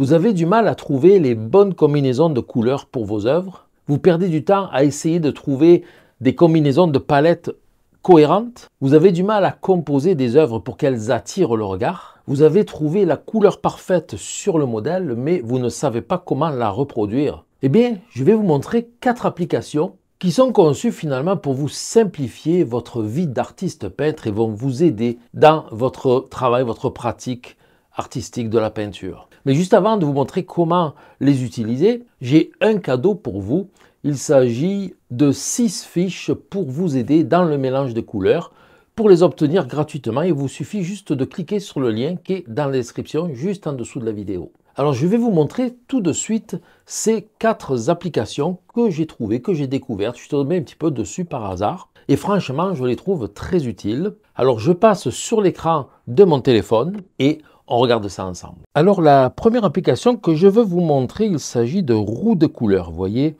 Vous avez du mal à trouver les bonnes combinaisons de couleurs pour vos œuvres Vous perdez du temps à essayer de trouver des combinaisons de palettes cohérentes Vous avez du mal à composer des œuvres pour qu'elles attirent le regard Vous avez trouvé la couleur parfaite sur le modèle, mais vous ne savez pas comment la reproduire Eh bien, je vais vous montrer quatre applications qui sont conçues finalement pour vous simplifier votre vie d'artiste peintre et vont vous aider dans votre travail, votre pratique artistique de la peinture. Mais juste avant de vous montrer comment les utiliser, j'ai un cadeau pour vous. Il s'agit de 6 fiches pour vous aider dans le mélange de couleurs. Pour les obtenir gratuitement, il vous suffit juste de cliquer sur le lien qui est dans la description, juste en dessous de la vidéo. Alors je vais vous montrer tout de suite ces quatre applications que j'ai trouvées, que j'ai découvertes. Je suis tombé un petit peu dessus par hasard. Et franchement, je les trouve très utiles. Alors je passe sur l'écran de mon téléphone et on regarde ça ensemble. Alors la première application que je veux vous montrer, il s'agit de roues de couleur. Vous voyez,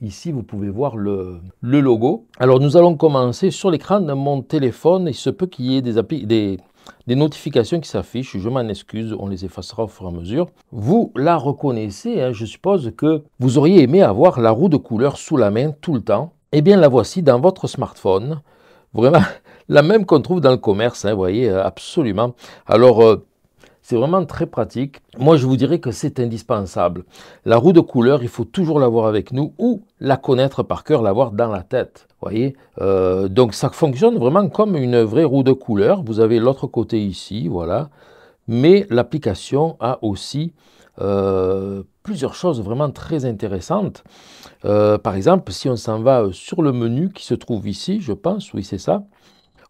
Ici, vous pouvez voir le, logo. Alors, nous allons commencer sur l'écran de mon téléphone. Il se peut qu'il y ait des, notifications qui s'affichent. Je m'en excuse, on les effacera au fur et à mesure. Vous la reconnaissez, hein. je suppose que vous auriez aimé avoir la roue de couleur sous la main tout le temps. Eh bien, la voici dans votre smartphone. Vraiment, la même qu'on trouve dans le commerce, hein, vous voyez, absolument. Alors, euh, c'est vraiment très pratique. Moi, je vous dirais que c'est indispensable. La roue de couleur, il faut toujours l'avoir avec nous ou la connaître par cœur, l'avoir dans la tête. Voyez euh, Donc, ça fonctionne vraiment comme une vraie roue de couleur. Vous avez l'autre côté ici, voilà. Mais l'application a aussi euh, plusieurs choses vraiment très intéressantes. Euh, par exemple, si on s'en va sur le menu qui se trouve ici, je pense, oui c'est ça,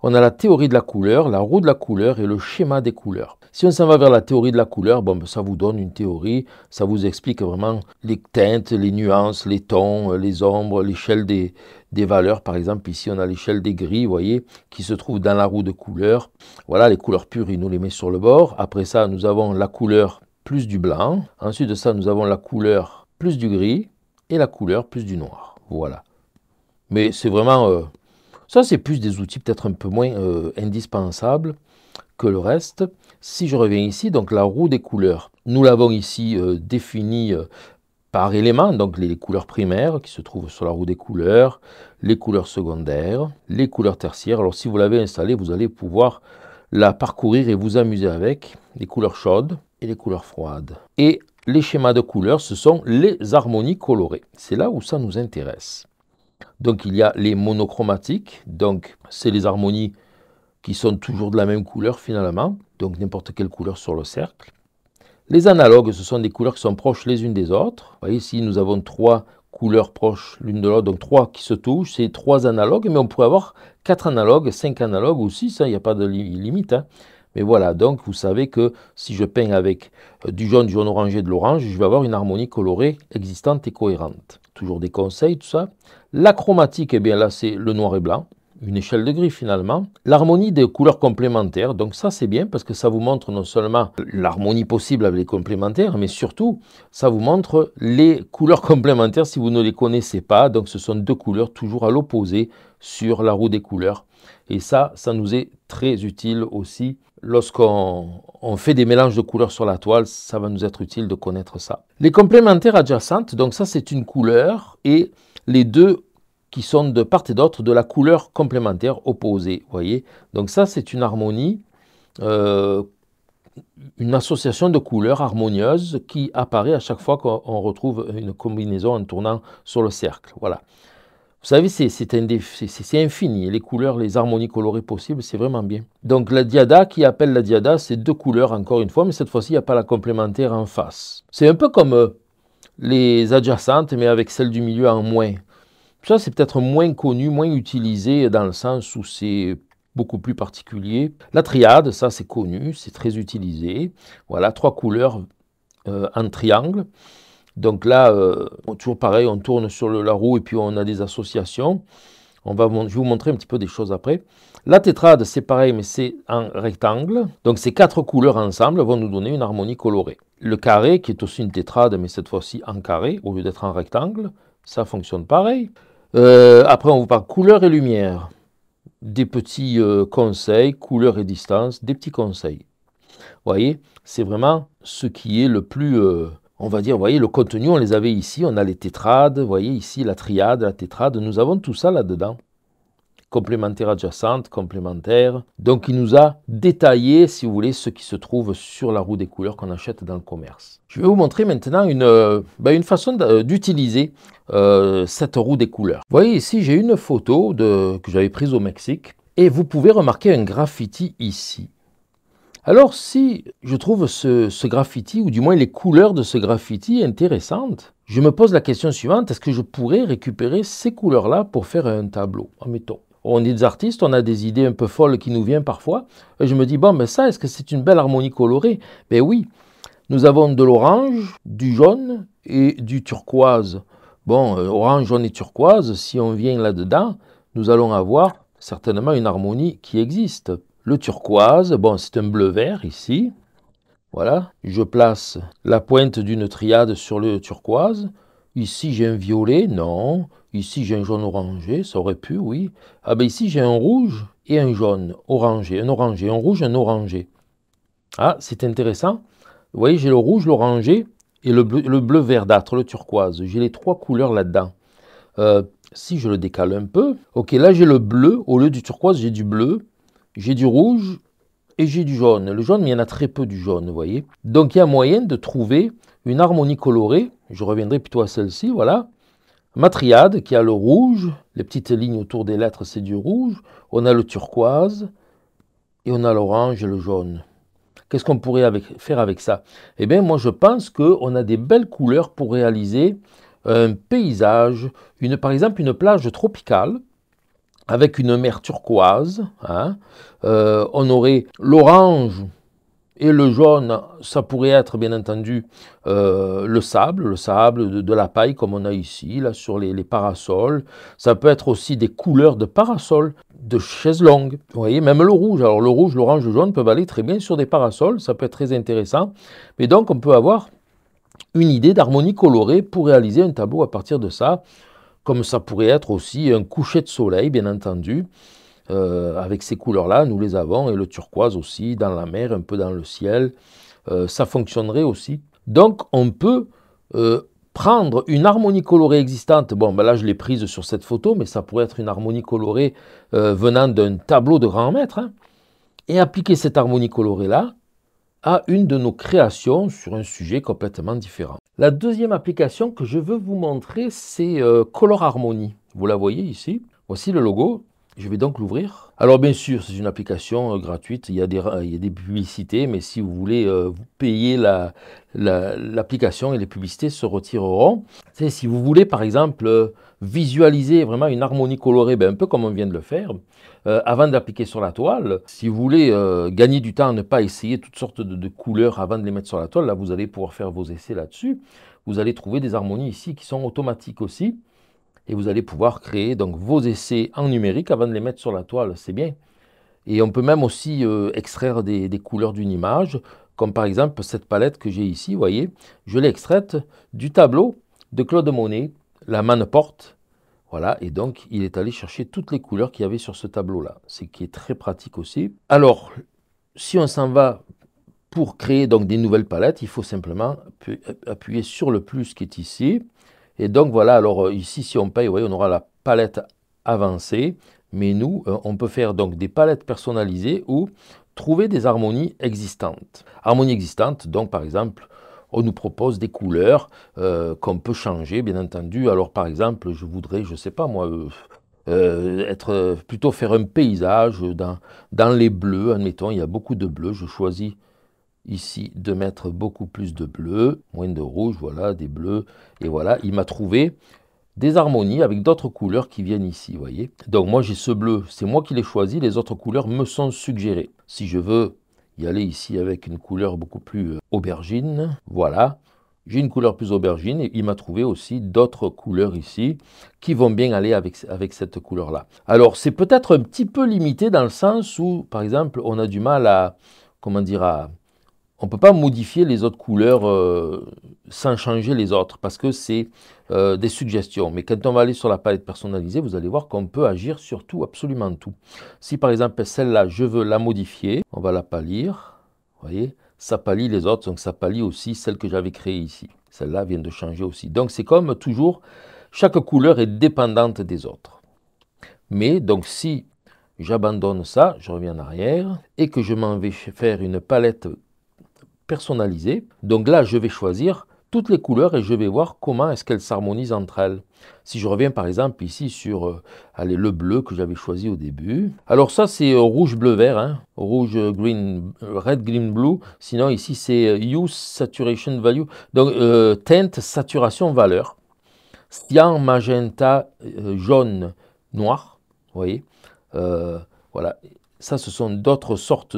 on a la théorie de la couleur, la roue de la couleur et le schéma des couleurs. Si on s'en va vers la théorie de la couleur, ben, ça vous donne une théorie, ça vous explique vraiment les teintes, les nuances, les tons, euh, les ombres, l'échelle des, des valeurs. Par exemple, ici, on a l'échelle des gris, vous voyez, qui se trouve dans la roue de couleur. Voilà, les couleurs pures, il nous les met sur le bord. Après ça, nous avons la couleur plus du blanc. Ensuite de ça, nous avons la couleur plus du gris et la couleur plus du noir. Voilà. Mais c'est vraiment... Euh, ça, c'est plus des outils peut-être un peu moins euh, indispensables que le reste. Si je reviens ici, donc la roue des couleurs, nous l'avons ici euh, définie euh, par éléments, donc les couleurs primaires qui se trouvent sur la roue des couleurs, les couleurs secondaires, les couleurs tertiaires. Alors si vous l'avez installée, vous allez pouvoir la parcourir et vous amuser avec les couleurs chaudes et les couleurs froides. Et les schémas de couleurs, ce sont les harmonies colorées. C'est là où ça nous intéresse. Donc il y a les monochromatiques, donc c'est les harmonies qui sont toujours de la même couleur finalement, donc n'importe quelle couleur sur le cercle. Les analogues, ce sont des couleurs qui sont proches les unes des autres. Vous voyez ici, nous avons trois couleurs proches l'une de l'autre, donc trois qui se touchent, c'est trois analogues, mais on pourrait avoir quatre analogues, cinq analogues ou six, hein. il n'y a pas de limite. Hein. Mais voilà, donc vous savez que si je peins avec euh, du jaune, du jaune orangé, de l'orange, je vais avoir une harmonie colorée existante et cohérente. Toujours des conseils, tout ça. L'achromatique, chromatique, eh bien là, c'est le noir et blanc une échelle de gris finalement. L'harmonie des couleurs complémentaires, donc ça c'est bien parce que ça vous montre non seulement l'harmonie possible avec les complémentaires, mais surtout ça vous montre les couleurs complémentaires si vous ne les connaissez pas. Donc ce sont deux couleurs toujours à l'opposé sur la roue des couleurs. Et ça, ça nous est très utile aussi lorsqu'on fait des mélanges de couleurs sur la toile, ça va nous être utile de connaître ça. Les complémentaires adjacentes, donc ça c'est une couleur et les deux qui sont de part et d'autre de la couleur complémentaire opposée, voyez. Donc ça c'est une harmonie, euh, une association de couleurs harmonieuses qui apparaît à chaque fois qu'on retrouve une combinaison en tournant sur le cercle, voilà. Vous savez, c'est infini. Hein, les couleurs, les harmonies colorées possibles, c'est vraiment bien. Donc la diada, qui appelle la diada, c'est deux couleurs encore une fois, mais cette fois-ci, il n'y a pas la complémentaire en face. C'est un peu comme euh, les adjacentes, mais avec celle du milieu en moins. Ça, c'est peut-être moins connu, moins utilisé dans le sens où c'est beaucoup plus particulier. La triade, ça c'est connu, c'est très utilisé. Voilà, trois couleurs euh, en triangle. Donc là, euh, toujours pareil, on tourne sur la roue et puis on a des associations. On va, je vais vous montrer un petit peu des choses après. La tétrade, c'est pareil, mais c'est en rectangle. Donc ces quatre couleurs ensemble vont nous donner une harmonie colorée. Le carré, qui est aussi une tétrade, mais cette fois-ci en carré, au lieu d'être en rectangle, ça fonctionne pareil. Euh, après, on vous parle couleur et lumière. Des petits euh, conseils, couleur et distance, des petits conseils. Vous voyez, c'est vraiment ce qui est le plus on va dire, vous voyez, le contenu, on les avait ici, on a les tétrades, vous voyez ici la triade, la tétrade, nous avons tout ça là-dedans. Complémentaire adjacente, complémentaire. Donc il nous a détaillé, si vous voulez, ce qui se trouve sur la roue des couleurs qu'on achète dans le commerce. Je vais vous montrer maintenant une, euh, ben, une façon euh, d'utiliser euh, cette roue des couleurs. Vous voyez ici, j'ai une photo de, que j'avais prise au Mexique et vous pouvez remarquer un graffiti ici. Alors si je trouve ce, graffiti, ou du moins les couleurs de ce graffiti intéressantes, je me pose la question suivante, est-ce que je pourrais récupérer ces couleurs-là pour faire un tableau, admettons on est des artistes, on a des idées un peu folles qui nous viennent parfois. Et je me dis, bon, mais ben ça, est-ce que c'est une belle harmonie colorée Ben oui, nous avons de l'orange, du jaune et du turquoise. Bon, euh, orange, jaune et turquoise, si on vient là-dedans, nous allons avoir certainement une harmonie qui existe le turquoise, bon c'est un bleu vert ici, voilà, je place la pointe d'une triade sur le turquoise, ici j'ai un violet, non, ici j'ai un jaune orangé, ça aurait pu, oui, ah ben ici j'ai un rouge et un jaune orangé, un orangé, un rouge, un orangé, ah c'est intéressant, vous voyez j'ai le rouge, l'orangé et le bleu, le bleu verdâtre, le turquoise, j'ai les trois couleurs là-dedans, euh, si je le décale un peu, ok là j'ai le bleu, au lieu du turquoise j'ai du bleu, j'ai du rouge et j'ai du jaune. Le jaune, il y en a très peu du jaune, vous voyez. Donc il y a moyen de trouver une harmonie colorée, je reviendrai plutôt à celle-ci, voilà. Ma triade qui a le rouge, les petites lignes autour des lettres c'est du rouge, on a le turquoise et on a l'orange et le jaune. Qu'est-ce qu'on pourrait faire avec ça Eh bien moi je pense qu'on a des belles couleurs pour réaliser un paysage, une, par exemple une plage tropicale, avec une mer turquoise. Hein, euh, on aurait l'orange et le jaune, ça pourrait être bien entendu euh, le sable, le sable de, la paille comme on a ici, là sur les, les, parasols. Ça peut être aussi des couleurs de parasols, de chaises longues. Vous voyez, même le rouge. Alors le rouge, l'orange, le jaune peuvent aller très bien sur des parasols, ça peut être très intéressant. Mais donc on peut avoir une idée d'harmonie colorée pour réaliser un tableau à partir de ça comme ça pourrait être aussi un coucher de soleil, bien entendu. Euh, avec ces couleurs-là, nous les avons, et le turquoise aussi, dans la mer, un peu dans le ciel, euh, ça fonctionnerait aussi. Donc on peut euh, prendre une harmonie colorée existante, bon ben là je l'ai prise sur cette photo, mais ça pourrait être une harmonie colorée venant d'un tableau de grand maître, hein. et appliquer cette harmonie colorée-là à une de nos créations sur un sujet complètement différent. La deuxième application que je veux vous montrer, c'est euh, Color Harmony. Vous la voyez ici. Voici le logo. Je vais donc l'ouvrir. Alors bien sûr, c'est une application euh, gratuite, il y, a des, des, publicités, mais si vous voulez euh, payer l'application et les publicités se retireront. si vous voulez par exemple visualiser vraiment une harmonie colorée, ben, un peu comme on vient de le faire, euh, avant d'appliquer sur la toile. Si vous voulez euh, gagner du temps à ne pas essayer toutes sortes de, couleurs avant de les mettre sur la toile, là vous allez pouvoir faire vos essais là-dessus. Vous allez trouver des harmonies ici qui sont automatiques aussi. Et vous allez pouvoir créer donc vos essais en numérique avant de les mettre sur la toile, c'est bien. Et on peut même aussi euh, extraire des, des couleurs d'une image, comme par exemple cette palette que j'ai ici, vous voyez, je l'ai extraite du tableau de Claude Monet, la manne-porte. Voilà, et donc il est allé chercher toutes les couleurs qu'il y avait sur ce tableau-là, ce qui est très pratique aussi. Alors, si on s'en va pour créer donc des nouvelles palettes, il faut simplement appuyer sur le plus qui est ici. Et donc voilà, alors euh, ici, si on paye, vous on aura la palette avancée. Mais nous, euh, on peut faire donc des palettes personnalisées ou trouver des harmonies existantes. Harmonies existantes, donc par exemple, on nous propose des couleurs euh, qu'on peut changer, bien entendu. Alors, par exemple, je voudrais, je ne sais pas moi, euh, euh, être, plutôt faire un paysage dans, dans les bleus. Admettons, il y a beaucoup de bleus. Je choisis ici de mettre beaucoup plus de bleus. moins de rouge, voilà, des bleus. Et voilà, il m'a trouvé des harmonies avec d'autres couleurs qui viennent ici, vous voyez. Donc moi j'ai ce bleu, c'est moi qui l'ai choisi, les autres couleurs me sont suggérées. Si je veux aller ici avec une couleur beaucoup plus euh, aubergine. Voilà, j'ai une couleur plus aubergine et il m'a trouvé aussi d'autres couleurs ici qui vont bien aller avec, avec cette couleur-là. Alors, c'est peut-être un petit peu limité dans le sens où, par exemple, on a du mal à, comment dire, à, on ne peut pas modifier les autres couleurs euh, sans changer les autres parce que c'est euh, des suggestions. Mais quand on va aller sur la palette personnalisée, vous allez voir qu'on peut agir sur tout, absolument tout. Si par exemple celle-là, je veux la modifier, on va la pâlir. Vous voyez, ça pâlit les autres, donc ça pâlit aussi celle que j'avais créée ici. Celle-là vient de changer aussi. Donc c'est comme toujours, chaque couleur est dépendante des autres. Mais donc si j'abandonne ça, je reviens en arrière et que je m'en vais faire une palette personnalisé. Donc là, je vais choisir toutes les couleurs et je vais voir comment est-ce qu'elles s'harmonisent entre elles. Si je reviens par exemple ici sur euh, le bleu que j'avais choisi au début. Alors ça c'est euh, rouge, bleu, vert, hein. rouge, euh, green, red, green, blue. Sinon ici c'est use, saturation, value. Donc teinte, saturation, valeur. Cyan, magenta, jaune, noir. voyez Voilà. Ça, ce sont d'autres sortes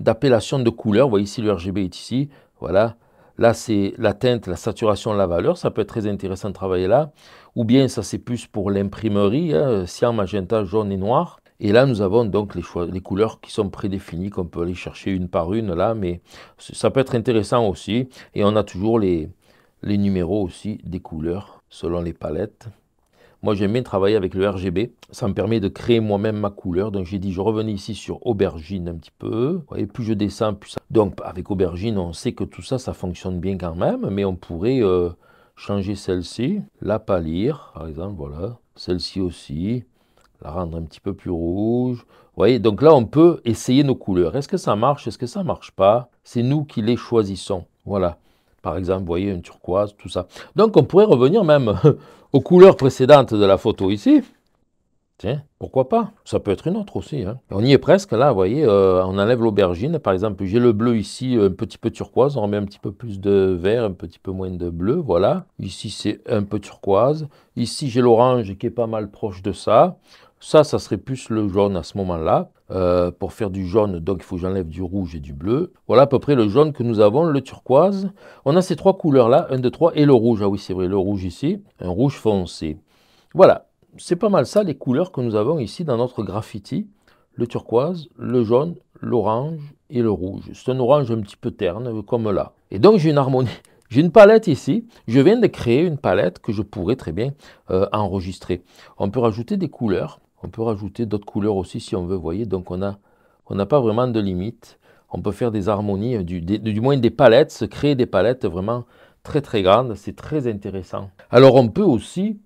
d'appellations de, couleurs. Vous voyez ici, le RGB est ici. Voilà. Là, c'est la teinte, la saturation, la valeur. Ça peut être très intéressant de travailler là. Ou bien, ça, c'est plus pour l'imprimerie. Hein, cyan, magenta, jaune et noir. Et là, nous avons donc les, couleurs qui sont prédéfinies, qu'on peut aller chercher une par une là, mais ça peut être intéressant aussi. Et on a toujours les numéros aussi des couleurs selon les palettes. Moi, j'aime bien travailler avec le RGB. Ça me permet de créer moi-même ma couleur. Donc, j'ai dit, je revenais ici sur aubergine un petit peu. voyez, plus je descends, plus ça... Donc, avec aubergine, on sait que tout ça, ça fonctionne bien quand même. Mais on pourrait euh, changer celle-ci, la pâlir, par exemple, voilà. Celle-ci aussi, la rendre un petit peu plus rouge. Vous voyez, donc là, on peut essayer nos couleurs. Est-ce que ça marche Est-ce que ça ne marche pas C'est nous qui les choisissons. Voilà par exemple, vous voyez, une turquoise, tout ça. Donc on pourrait revenir même aux couleurs précédentes de la photo ici. Tiens, pourquoi pas Ça peut être une autre aussi. Hein. On y est presque là, vous voyez, euh, on enlève l'aubergine. Par exemple, j'ai le bleu ici, euh, un petit peu turquoise. On remet un petit peu plus de vert, un petit peu moins de bleu, voilà. Ici, c'est un peu turquoise. Ici, j'ai l'orange qui est pas mal proche de ça. Ça, ça serait plus le jaune à ce moment-là. Euh, pour faire du jaune, donc il faut que j'enlève du rouge et du bleu. Voilà à peu près le jaune que nous avons, le turquoise. On a ces trois couleurs-là, un, de trois, et le rouge. Ah oui, c'est vrai, le rouge ici, un rouge foncé. Voilà, c'est pas mal ça, les couleurs que nous avons ici dans notre graffiti. Le turquoise, le jaune, l'orange et le rouge. C'est un orange un petit peu terne, euh, comme là. Et donc j'ai une harmonie, j'ai une palette ici, je viens de créer une palette que je pourrais très bien euh, enregistrer. On peut rajouter des couleurs on peut rajouter d'autres couleurs aussi si on veut, vous voyez. Donc on n'a on n'a pas vraiment de limite. On peut faire des harmonies, euh, du, moins des palettes, se créer des palettes vraiment très très grandes. C'est très intéressant. Alors on peut aussi,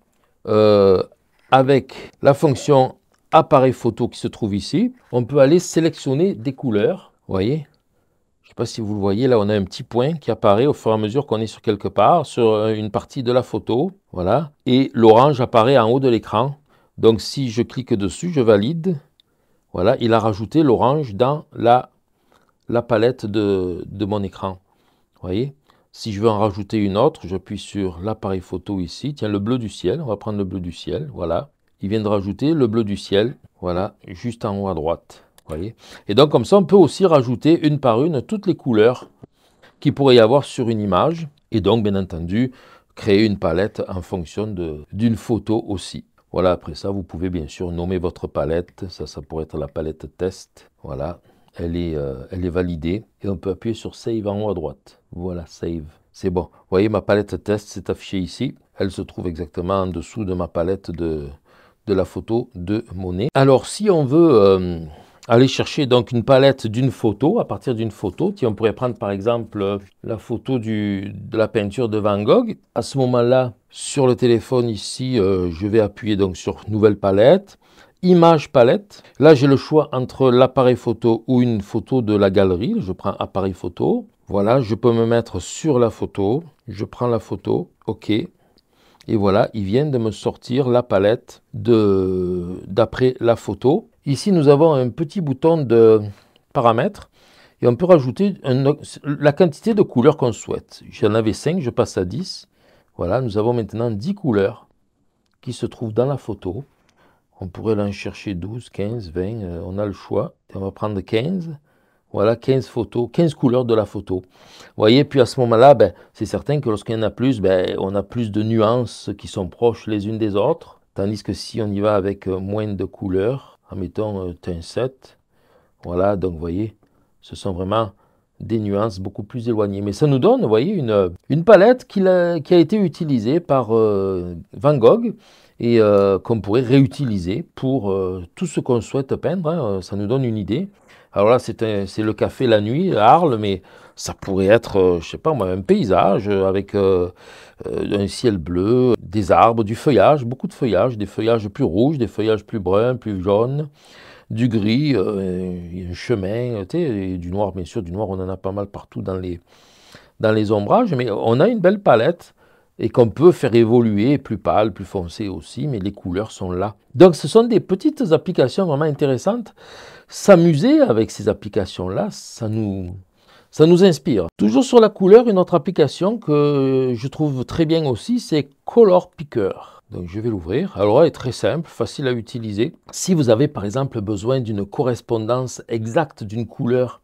euh, avec la fonction appareil photo qui se trouve ici, on peut aller sélectionner des couleurs. Vous voyez, je ne sais pas si vous le voyez, là on a un petit point qui apparaît au fur et à mesure qu'on est sur quelque part, sur euh, une partie de la photo. Voilà. Et l'orange apparaît en haut de l'écran. Donc si je clique dessus, je valide. Voilà, il a rajouté l'orange dans la, palette de, de mon écran. Vous voyez Si je veux en rajouter une autre, j'appuie sur l'appareil photo ici. Tiens, le bleu du ciel. On va prendre le bleu du ciel. Voilà. Il vient de rajouter le bleu du ciel. Voilà, juste en haut à droite. Vous voyez Et donc comme ça, on peut aussi rajouter une par une toutes les couleurs qu'il pourrait y avoir sur une image. Et donc, bien entendu, créer une palette en fonction d'une photo aussi. Voilà, après ça, vous pouvez bien sûr nommer votre palette. Ça, ça pourrait être la palette test. Voilà, elle est, euh, elle est validée. Et on peut appuyer sur Save en haut à droite. Voilà, Save. C'est bon. Vous voyez, ma palette test s'est affichée ici. Elle se trouve exactement en dessous de ma palette de, de la photo de Monet. Alors, si on veut... Euh, aller chercher donc une palette d'une photo, à partir d'une photo. on pourrait prendre par exemple euh, la photo du, de la peinture de Van Gogh. À ce moment-là, sur le téléphone ici, euh, je vais appuyer donc sur Nouvelle palette, Image palette. Là, j'ai le choix entre l'appareil photo ou une photo de la galerie. Je prends appareil photo. Voilà, je peux me mettre sur la photo. Je prends la photo. OK. Et voilà, il vient de me sortir la palette d'après la photo. Ici, nous avons un petit bouton de paramètres et on peut rajouter la quantité de couleurs qu'on souhaite. J'en avais 5, je passe à 10. Voilà, nous avons maintenant 10 couleurs qui se trouvent dans la photo. On pourrait en chercher 12, 15, 20, on a le choix. on va prendre 15. Voilà 15 photos, 15 couleurs de la photo. Vous voyez, puis à ce moment-là, ben, c'est certain que lorsqu'il y en a plus, ben, on a plus de nuances qui sont proches les unes des autres. Tandis que si on y va avec euh, moins de couleurs, en mettant un 7. Voilà, donc vous voyez, ce sont vraiment des nuances beaucoup plus éloignées. Mais ça nous donne, vous voyez, une, palette qui a, qui a, été utilisée par euh, Van Gogh et euh, qu'on pourrait réutiliser pour euh, tout ce qu'on souhaite peindre. Hein. ça nous donne une idée. Alors là, c'est le café la nuit à Arles, mais ça pourrait être, euh, je sais pas moi, un paysage euh, avec euh, un ciel bleu, des arbres, du feuillage, beaucoup de feuillage, des feuillages plus rouges, des feuillages plus bruns, plus jaunes, du gris, un chemin, tu sais, du noir, bien sûr, du noir, on en a pas mal partout dans les, dans les ombrages, mais on a une belle palette et qu'on peut faire évoluer, plus pâle, plus foncé aussi, mais les couleurs sont là. Donc ce sont des petites applications vraiment intéressantes. S'amuser avec ces applications-là, ça nous ça nous inspire. Toujours sur la couleur, une autre application que je trouve très bien aussi, c'est Color Picker. Donc je vais l'ouvrir. Alors elle est très simple, facile à utiliser. Si vous avez par exemple besoin d'une correspondance exacte d'une couleur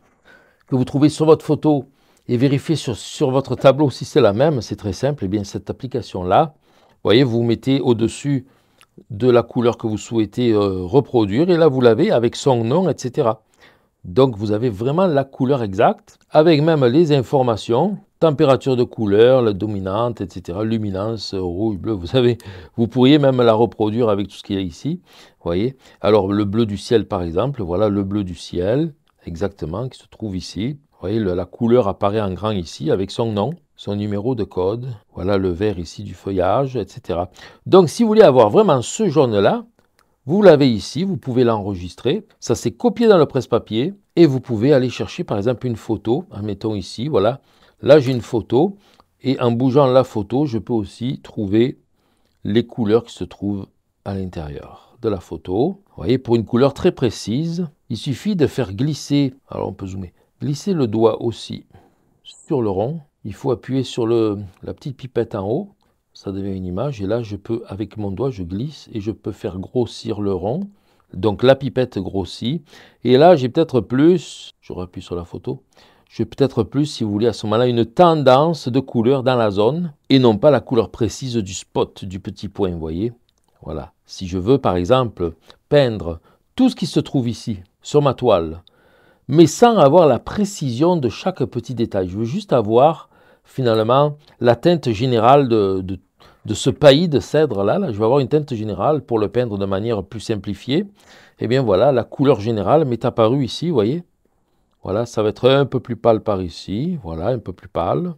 que vous trouvez sur votre photo et vérifier sur, votre tableau si c'est la même, c'est très simple. Et eh bien cette application-là, vous voyez, vous mettez au-dessus de la couleur que vous souhaitez euh, reproduire et là vous l'avez avec son nom, etc. Donc vous avez vraiment la couleur exacte, avec même les informations, température de couleur, la dominante, etc., luminance, rouge, bleu, vous savez, vous pourriez même la reproduire avec tout ce qu'il y a ici, voyez. Alors le bleu du ciel par exemple, voilà le bleu du ciel, exactement, qui se trouve ici. voyez, la couleur apparaît en grand ici avec son nom, son numéro de code. Voilà le vert ici du feuillage, etc. Donc si vous voulez avoir vraiment ce jaune-là, vous l'avez ici, vous pouvez l'enregistrer. Ça s'est copié dans le presse-papier et vous pouvez aller chercher par exemple une photo. Mettons ici, voilà. Là, j'ai une photo et en bougeant la photo, je peux aussi trouver les couleurs qui se trouvent à l'intérieur de la photo. Vous voyez, pour une couleur très précise, il suffit de faire glisser, alors on peut zoomer, glisser le doigt aussi sur le rond. Il faut appuyer sur la petite pipette en haut ça devient une image. Et là, je peux, avec mon doigt, je glisse et je peux faire grossir le rond. Donc la pipette grossit. Et là, j'ai peut-être plus, je reappuie sur la photo, j'ai peut-être plus, si vous voulez, à ce moment-là, une tendance de couleur dans la zone et non pas la couleur précise du spot, du petit point, vous voyez. Voilà. Si je veux, par exemple, peindre tout ce qui se trouve ici, sur ma toile, mais sans avoir la précision de chaque petit détail. Je veux juste avoir finalement la teinte générale de, de de ce paillis de cèdre là, je vais avoir une teinte générale pour le peindre de manière plus simplifiée. Et eh bien voilà, la couleur générale m'est apparue ici, vous voyez Voilà, ça va être un peu plus pâle par ici, voilà, un peu plus pâle,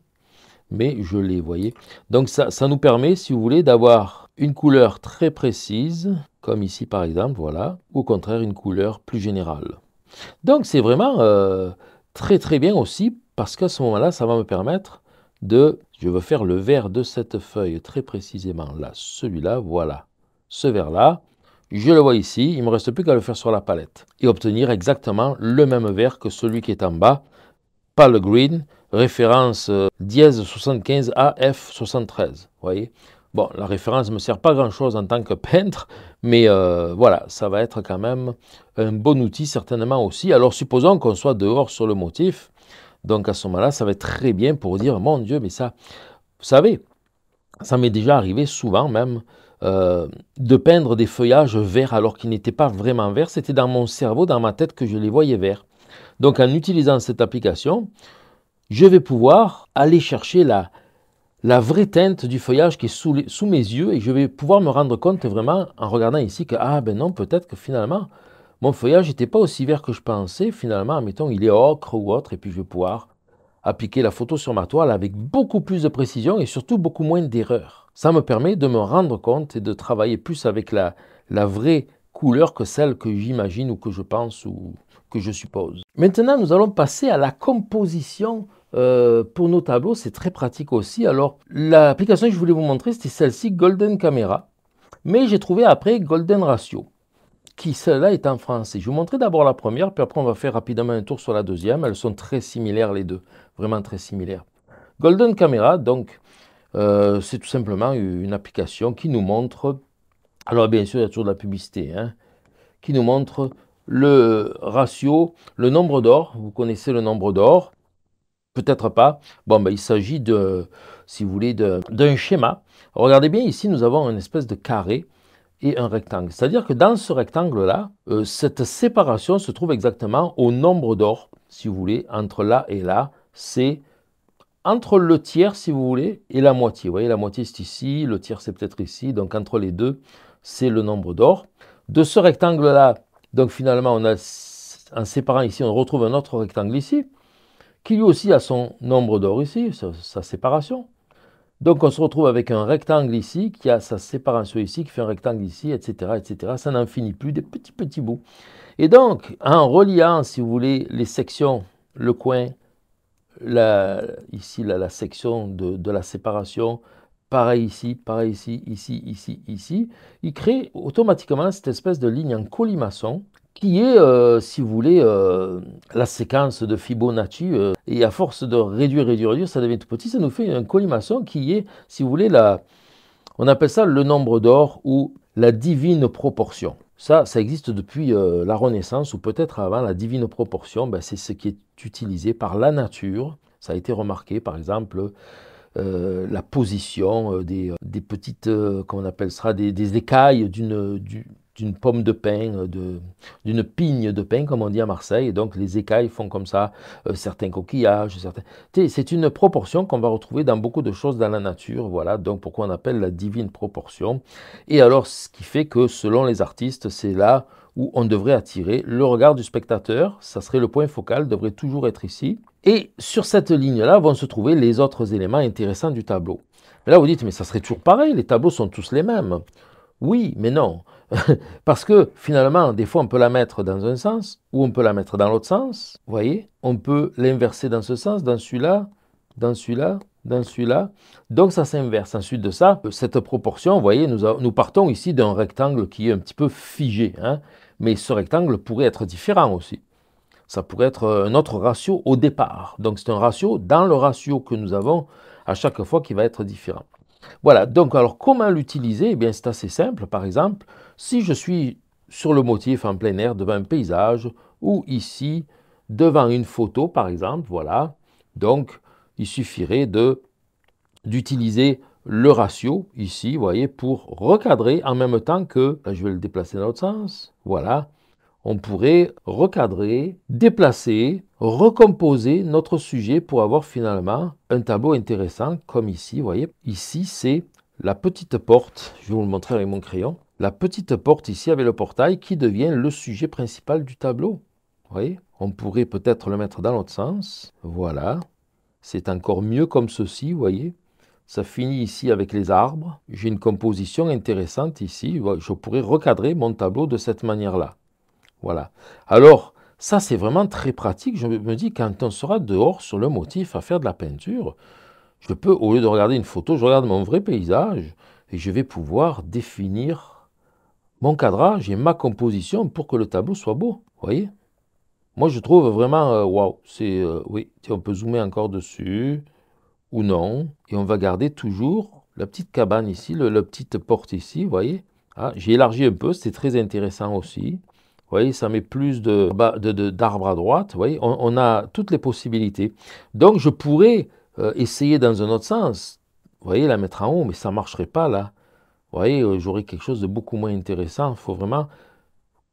mais je l'ai, vous voyez Donc ça, ça nous permet, si vous voulez, d'avoir une couleur très précise, comme ici par exemple, voilà, ou au contraire une couleur plus générale. Donc c'est vraiment euh, très très bien aussi, parce qu'à ce moment-là, ça va me permettre de je veux faire le vert de cette feuille très précisément là, celui-là, voilà. Ce vert-là, je le vois ici, il ne me reste plus qu'à le faire sur la palette et obtenir exactement le même vert que celui qui est en bas, pale green, référence euh, dièse 75 AF73, voyez Bon, la référence ne me sert pas grand-chose en tant que peintre, mais euh, voilà, ça va être quand même un bon outil certainement aussi. Alors supposons qu'on soit dehors sur le motif, donc à ce moment-là, ça va être très bien pour dire, mon Dieu, mais ça, vous savez, ça m'est déjà arrivé souvent même euh, de peindre des feuillages verts alors qu'ils n'étaient pas vraiment verts, c'était dans mon cerveau, dans ma tête que je les voyais verts. Donc en utilisant cette application, je vais pouvoir aller chercher la, vraie teinte du feuillage qui est sous mes yeux et je vais pouvoir me rendre compte vraiment en regardant ici que, ah ben non, peut-être que finalement, mon feuillage n'était pas aussi vert que je pensais. Finalement, admettons, il est ocre ou autre, et puis je vais pouvoir appliquer la photo sur ma toile avec beaucoup plus de précision et surtout beaucoup moins d'erreurs. Ça me permet de me rendre compte et de travailler plus avec la, vraie couleur que celle que j'imagine ou que je pense ou que je suppose. Maintenant, nous allons passer à la composition euh, pour nos tableaux. C'est très pratique aussi. Alors, l'application que je voulais vous montrer, c'était celle-ci, Golden Camera. Mais j'ai trouvé après Golden Ratio qui celle-là est en français. Je vous montrer d'abord la première, puis après on va faire rapidement un tour sur la deuxième. Elles sont très similaires les deux, vraiment très similaires. Golden Camera, donc, euh, c'est tout simplement une application qui nous montre, alors bien sûr il y a toujours de la publicité, hein, qui nous montre le ratio, le nombre d'or, vous connaissez le nombre d'or, peut-être pas. Bon, ben, il s'agit de, si vous voulez, d'un schéma. Regardez bien, ici, nous avons une espèce de carré et un rectangle. C'est-à-dire que dans ce rectangle-là, euh, cette séparation se trouve exactement au nombre d'or, si vous voulez, entre là et là. C'est entre le tiers, si vous voulez, et la moitié. Vous voyez, la moitié c'est ici, le tiers c'est peut-être ici. Donc entre les deux, c'est le nombre d'or. De ce rectangle-là, donc finalement, on a, en séparant ici, on retrouve un autre rectangle ici, qui lui aussi a son nombre d'or ici, sa séparation. Donc on se retrouve avec un rectangle ici qui a sa séparation ici, qui fait un rectangle ici, etc. etc. Ça n'en finit plus, des petits petits bouts. Et donc, en reliant, si vous voulez, les sections, le coin, ici la, section de, de, la séparation, pareil ici, pareil ici, ici, ici, ici, il crée automatiquement cette espèce de ligne en colimaçon qui est, euh, si vous voulez, euh, la séquence de Fibonacci. Euh, et à force de réduire, réduire, réduire, ça devient tout petit, ça nous fait un colimaçon qui est, si vous voulez, la, on appelle ça le nombre d'or ou la divine proportion. Ça, ça existe depuis la Renaissance ou peut-être avant la divine proportion. Ben, c'est ce qui est utilisé par la nature. Ça a été remarqué, par exemple, la position des, petites, comment on appelle des, écailles d'une, d'une pomme de pin, euh, d'une pigne de pin, comme on dit à Marseille. donc, les écailles font comme ça euh, certains coquillages. Certains... C'est une proportion qu'on va retrouver dans beaucoup de choses dans la nature. Voilà, donc pourquoi on appelle la divine proportion. Et alors, ce qui fait que, selon les artistes, c'est là où on devrait attirer le regard du spectateur. Ça serait le point focal, devrait toujours être ici. Et sur cette ligne-là vont se trouver les autres éléments intéressants du tableau. Mais là, vous dites, mais ça serait toujours pareil, les tableaux sont tous les mêmes. Oui, mais non. Parce que finalement, des fois, on peut la mettre dans un sens ou on peut la mettre dans l'autre sens. Vous voyez On peut l'inverser dans ce sens, dans celui-là, dans celui-là, dans celui-là. Donc ça s'inverse. Ensuite de ça, cette proportion, vous voyez, nous, partons ici d'un rectangle qui est un petit peu figé. Hein. Mais ce rectangle pourrait être différent aussi. Ça pourrait être euh, un autre ratio au départ. Donc c'est un ratio dans le ratio que nous avons à chaque fois qui va être différent. Voilà, donc alors comment l'utiliser Eh bien c'est assez simple. Par exemple, si je suis sur le motif en plein air devant un paysage ou ici devant une photo par exemple, voilà, donc il suffirait d'utiliser le ratio ici, vous voyez, pour recadrer en même temps que, ben, je vais le déplacer dans l'autre sens, voilà, on pourrait recadrer, déplacer, recomposer notre sujet pour avoir finalement un tableau intéressant comme ici, vous voyez. Ici, c'est la petite porte, je vais vous le montrer avec mon crayon, la petite porte ici avec le portail qui devient le sujet principal du tableau. Vous voyez On pourrait peut-être le mettre dans l'autre sens. Voilà. C'est encore mieux comme ceci, vous voyez ça finit ici avec les arbres. J'ai une composition intéressante ici. Je pourrais recadrer mon tableau de cette manière-là. Voilà. Alors, ça, c'est vraiment très pratique. Je me dis, quand on sera dehors sur le motif à faire de la peinture, je peux, au lieu de regarder une photo, je regarde mon vrai paysage et je vais pouvoir définir mon cadrage et ma composition pour que le tableau soit beau. voyez Moi, je trouve vraiment, euh, waouh, c'est, euh, oui, on peut zoomer encore dessus ou non. Et on va garder toujours la petite cabane ici, le, la petite porte ici, voyez ah, J'ai élargi un peu, c'est très intéressant aussi. voyez, ça met plus d'arbres de, de, à droite. voyez, on, a toutes les possibilités. Donc, je pourrais euh, essayer dans un autre sens. voyez, la mettre en haut, mais ça ne marcherait pas là. Vous voyez, euh, j'aurai quelque chose de beaucoup moins intéressant. Il faut vraiment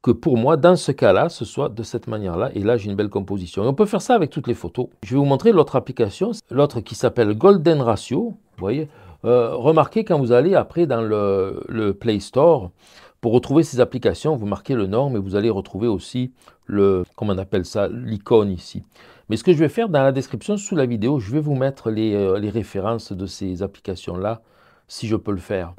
que pour moi, dans ce cas-là, ce soit de cette manière-là. Et là, j'ai une belle composition. on peut faire ça avec toutes les photos. Je vais vous montrer l'autre application, l'autre qui s'appelle Golden Ratio. Vous voyez, euh, remarquez quand vous allez après dans le, Play Store, pour retrouver ces applications, vous marquez le nom, et vous allez retrouver aussi le, comment on appelle ça, l'icône ici. Mais ce que je vais faire dans la description sous la vidéo, je vais vous mettre les euh, références de ces applications-là, si je peux le faire.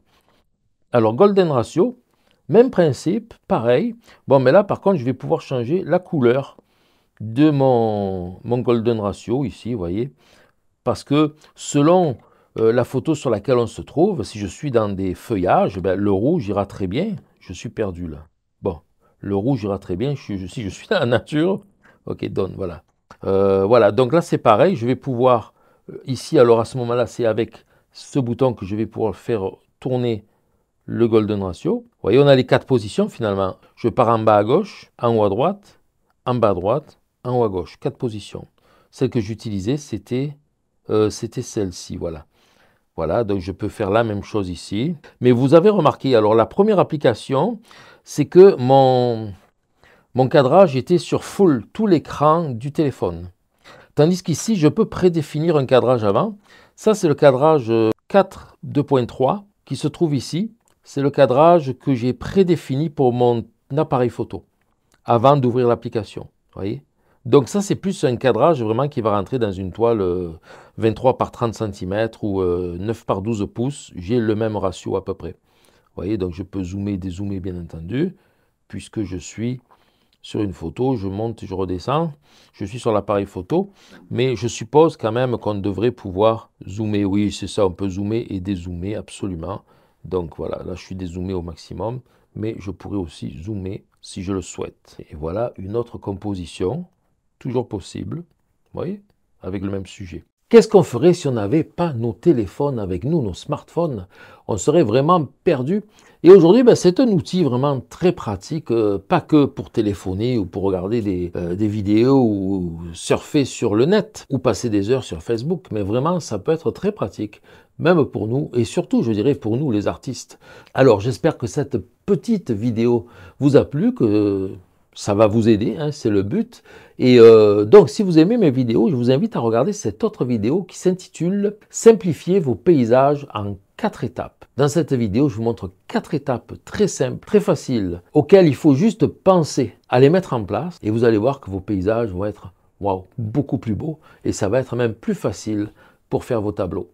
Alors, golden ratio, même principe, pareil. Bon, mais là, par contre, je vais pouvoir changer la couleur de mon, mon golden ratio ici, vous voyez. Parce que selon euh, la photo sur laquelle on se trouve, si je suis dans des feuillages, ben, le rouge ira très bien. Je suis perdu là. Bon, le rouge ira très bien. si je suis dans la nature, ok, donne, voilà. Euh, voilà, donc là c'est pareil, je vais pouvoir, euh, ici, alors à ce moment-là, c'est avec ce bouton que je vais pouvoir faire tourner le golden ratio. Vous voyez, on a les quatre positions finalement. Je pars en bas à gauche, en haut à droite, en bas à droite, en haut à gauche. Quatre positions. Celle que j'utilisais, euh, c'était celle-ci, voilà. Voilà, donc je peux faire la même chose ici. Mais vous avez remarqué, alors la première application, c'est que mon, mon cadrage était sur full, tout l'écran du téléphone. Tandis qu'ici, je peux prédéfinir un cadrage avant. Ça, c'est le cadrage 4 euh, 2.3 qui se trouve ici c'est le cadrage que j'ai prédéfini pour mon appareil photo avant d'ouvrir l'application. voyez Donc ça, c'est plus un cadrage vraiment qui va rentrer dans une toile 23 euh, par 30 cm ou 9 euh, par 12 pouces. J'ai le même ratio à peu près. voyez Donc je peux zoomer, et dézoomer bien entendu, puisque je suis sur une photo, je monte, je redescends, je suis sur l'appareil photo, mais je suppose quand même qu'on devrait pouvoir zoomer. Oui, c'est ça, on peut zoomer et dézoomer absolument. Donc voilà, là je suis dézoomé au maximum, mais je pourrais aussi zoomer si je le souhaite. Et voilà une autre composition, toujours possible, vous voyez, avec le même sujet. Qu'est-ce qu'on ferait si on n'avait pas nos téléphones avec nous, nos smartphones On serait vraiment perdu. Et aujourd'hui, ben, c'est un outil vraiment très pratique, euh, pas que pour téléphoner ou pour regarder des, euh, des, vidéos ou surfer sur le net ou passer des heures sur Facebook, mais vraiment, ça peut être très pratique, même pour nous et surtout, je dirais, pour nous les artistes. Alors, j'espère que cette petite vidéo vous a plu, que ça va vous aider, hein, c'est le but. Et euh, donc, si vous aimez mes vidéos, je vous invite à regarder cette autre vidéo qui s'intitule « Simplifier vos paysages en quatre étapes ». Dans cette vidéo, je vous montre quatre étapes très simples, très faciles, auxquelles il faut juste penser à les mettre en place. Et vous allez voir que vos paysages vont être beaucoup plus beaux et ça va être même plus facile pour faire vos tableaux.